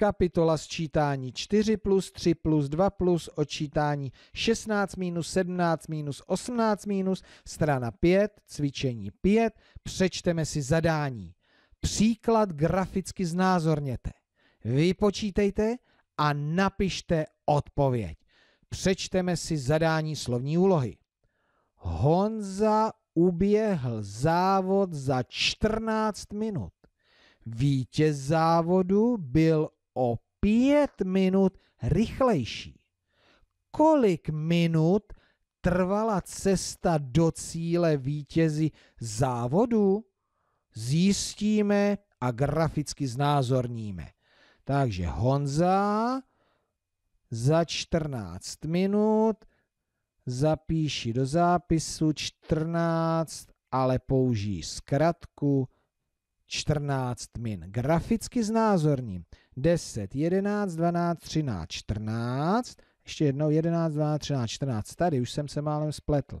kapitola sčítání 4 plus 3 plus 2 plus odčítání 16 minus 17 minus 18 minus strana 5, cvičení 5, přečteme si zadání. Příklad graficky znázorněte. Vypočítejte a napište odpověď. Přečteme si zadání slovní úlohy. Honza uběhl závod za 14 minut. Vítěz závodu byl o pět minut rychlejší. Kolik minut trvala cesta do cíle vítězi závodu? Zjistíme a graficky znázorníme. Takže Honza za 14 minut zapíši do zápisu 14, ale použij zkratku 14 min. Graficky znázorním. 10, 11, 12, 13, 14. Ještě jednou 11, 12, 13, 14. Tady už jsem se málem spletl.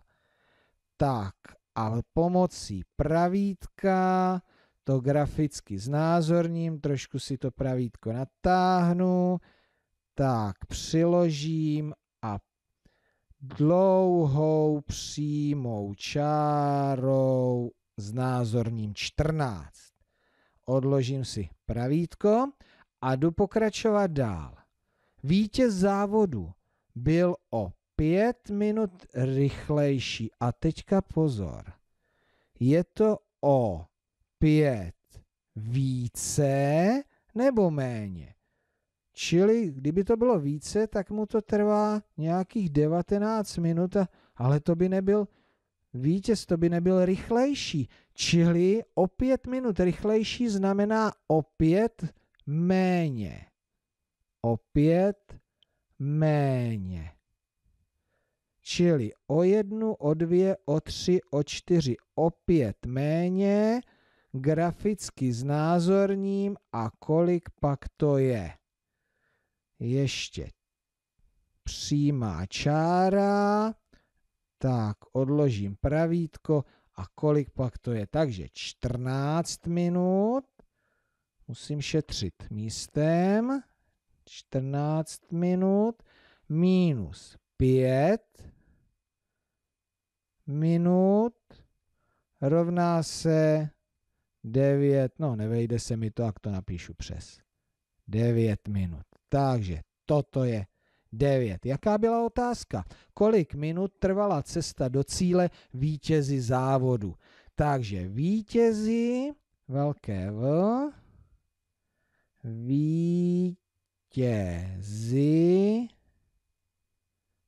Tak, a pomocí pravítka to graficky znázorním, trošku si to pravítko natáhnu, tak přiložím a dlouhou přímou čárou znázorním 14. Odložím si pravítko a jdu pokračovat dál. Vítěz závodu byl o pět minut rychlejší a teďka pozor. Je to o pět více nebo méně. Čili kdyby to bylo více, tak mu to trvá nějakých 19 minut, ale to by nebyl vítěz, to by nebyl rychlejší. Čili o pět minut rychlejší znamená o pět méně. Opět méně. Čili o jednu, o dvě, o tři, o čtyři opět méně, graficky znázorním a kolik pak to je. Ještě přímá čára, tak odložím pravítko a kolik pak to je. Takže 14 minut Musím šetřit místem. 14 minut minus 5 minut rovná se 9, no nevejde se mi to, jak to napíšu přes. 9 minut. Takže toto je 9. Jaká byla otázka? Kolik minut trvala cesta do cíle vítězi závodu? Takže vítězi, velké V, vítězi.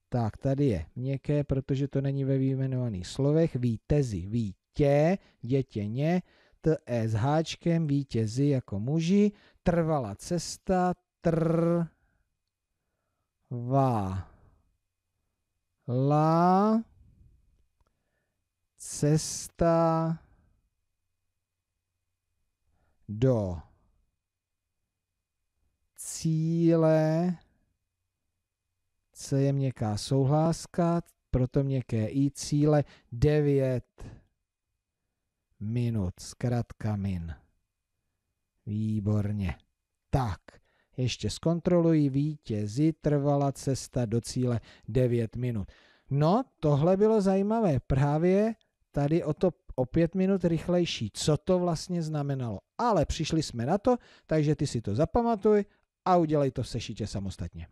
Tak, tady je měkké, protože to není ve výjmenovaných slovech. Vítězi, vítě, dětěně, t e s háčkem, vítězi jako muži, trvala cesta, tr, va, la, cesta do cíle, C je měkká souhláska, proto měkké i cíle 9 minut, zkrátka min. Výborně. Tak, ještě zkontroluji vítězi, trvala cesta do cíle 9 minut. No, tohle bylo zajímavé, právě tady o to o pět minut rychlejší, co to vlastně znamenalo. Ale přišli jsme na to, takže ty si to zapamatuj a udělej to v sešitě samostatně.